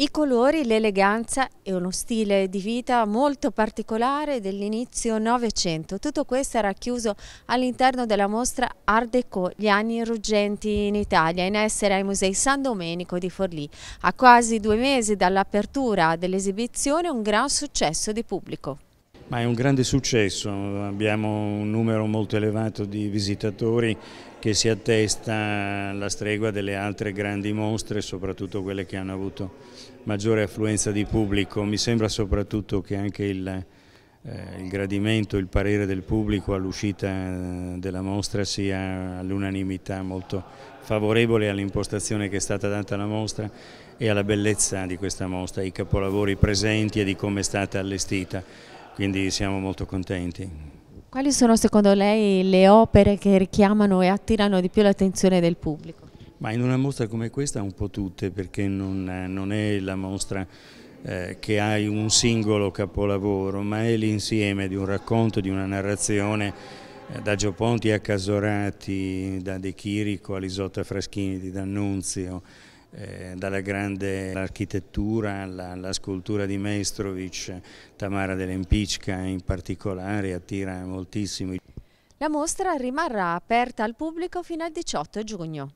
I colori, l'eleganza e uno stile di vita molto particolare dell'inizio Novecento. Tutto questo è racchiuso all'interno della mostra Art Deco, gli anni ruggenti in Italia, in essere ai Musei San Domenico di Forlì. A quasi due mesi dall'apertura dell'esibizione un gran successo di pubblico. Ma è un grande successo, abbiamo un numero molto elevato di visitatori che si attesta alla stregua delle altre grandi mostre, soprattutto quelle che hanno avuto maggiore affluenza di pubblico. Mi sembra soprattutto che anche il, eh, il gradimento, il parere del pubblico all'uscita eh, della mostra sia all'unanimità molto favorevole all'impostazione che è stata data alla mostra e alla bellezza di questa mostra, ai capolavori presenti e di come è stata allestita quindi siamo molto contenti. Quali sono secondo lei le opere che richiamano e attirano di più l'attenzione del pubblico? Ma in una mostra come questa un po' tutte perché non, non è la mostra eh, che ha un singolo capolavoro ma è l'insieme di un racconto, di una narrazione eh, da Gioponti a Casorati, da De Chirico a Lisotta Fraschini di D'Annunzio eh, dalla grande architettura alla, scultura di Maestrovic, Tamara dell'Empicca in particolare attira moltissimo. La mostra rimarrà aperta al pubblico fino al 18 giugno.